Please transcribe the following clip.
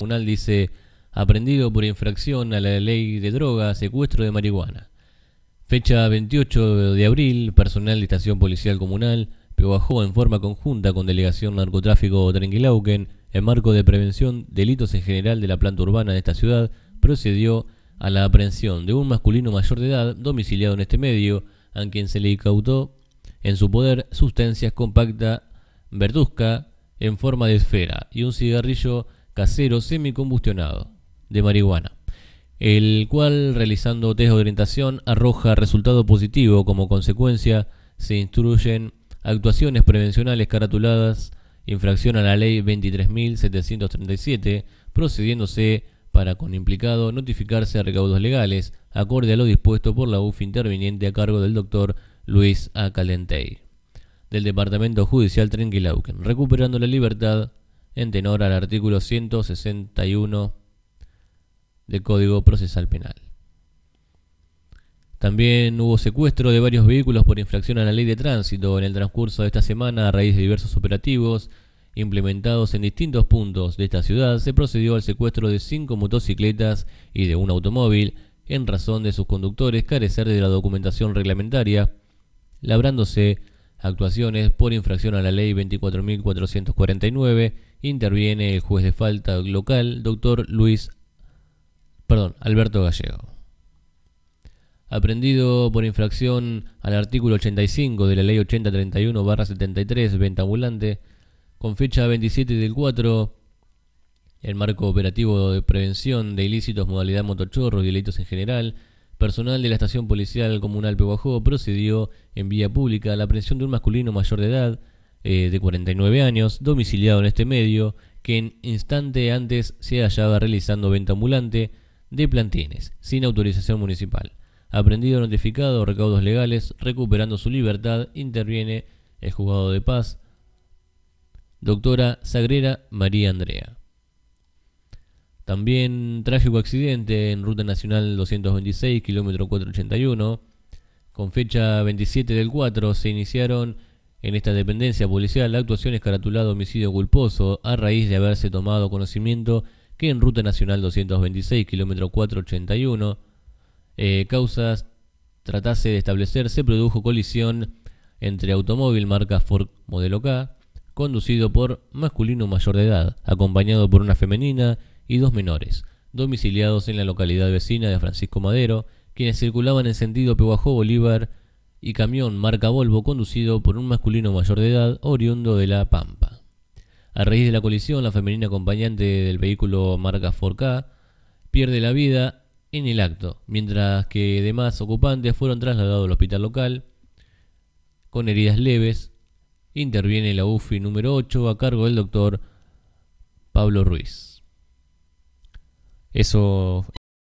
...comunal dice aprendido por infracción a la ley de drogas, secuestro de marihuana. Fecha 28 de abril, personal de Estación Policial Comunal bajó en forma conjunta con Delegación Narcotráfico Trenquilauquen en marco de prevención delitos en general de la planta urbana de esta ciudad, procedió a la aprehensión de un masculino mayor de edad domiciliado en este medio, a quien se le incautó en su poder sustancias compacta verduzca en forma de esfera y un cigarrillo casero semicombustionado de marihuana, el cual realizando test de orientación arroja resultado positivo. Como consecuencia, se instruyen actuaciones prevencionales caratuladas infracción a la ley 23.737, procediéndose para con implicado notificarse a recaudos legales, acorde a lo dispuesto por la UF interviniente a cargo del doctor Luis A. Calentey, del Departamento Judicial Trenquilauquen, recuperando la libertad en tenor al artículo 161 del Código Procesal Penal. También hubo secuestro de varios vehículos por infracción a la ley de tránsito en el transcurso de esta semana a raíz de diversos operativos implementados en distintos puntos de esta ciudad. Se procedió al secuestro de cinco motocicletas y de un automóvil en razón de sus conductores carecer de la documentación reglamentaria, labrándose actuaciones por infracción a la ley 24.449 Interviene el juez de falta local, doctor Luis, perdón, Alberto Gallego. Aprendido por infracción al artículo 85 de la ley 8031-73, venta ambulante, con fecha 27 del 4, el marco operativo de prevención de ilícitos, modalidad motochorro y delitos en general, personal de la estación policial comunal Pehuajó procedió en vía pública a la aprehensión de un masculino mayor de edad, eh, de 49 años, domiciliado en este medio, que en instante antes se hallaba realizando venta ambulante de plantines, sin autorización municipal. Aprendido notificado, recaudos legales, recuperando su libertad, interviene el juzgado de paz, doctora Sagrera María Andrea. También trágico accidente en Ruta Nacional 226, kilómetro 481. Con fecha 27 del 4 se iniciaron en esta dependencia policial, la actuación es caratulada homicidio culposo a raíz de haberse tomado conocimiento que en Ruta Nacional 226, kilómetro 481, eh, causas tratase de establecer, se produjo colisión entre automóvil marca Ford modelo K, conducido por masculino mayor de edad, acompañado por una femenina y dos menores, domiciliados en la localidad vecina de Francisco Madero, quienes circulaban en sentido pehuajó Bolívar y camión marca Volvo conducido por un masculino mayor de edad oriundo de La Pampa. A raíz de la colisión, la femenina acompañante del vehículo marca 4K pierde la vida en el acto, mientras que demás ocupantes fueron trasladados al hospital local con heridas leves. Interviene la UFI número 8 a cargo del doctor Pablo Ruiz. Eso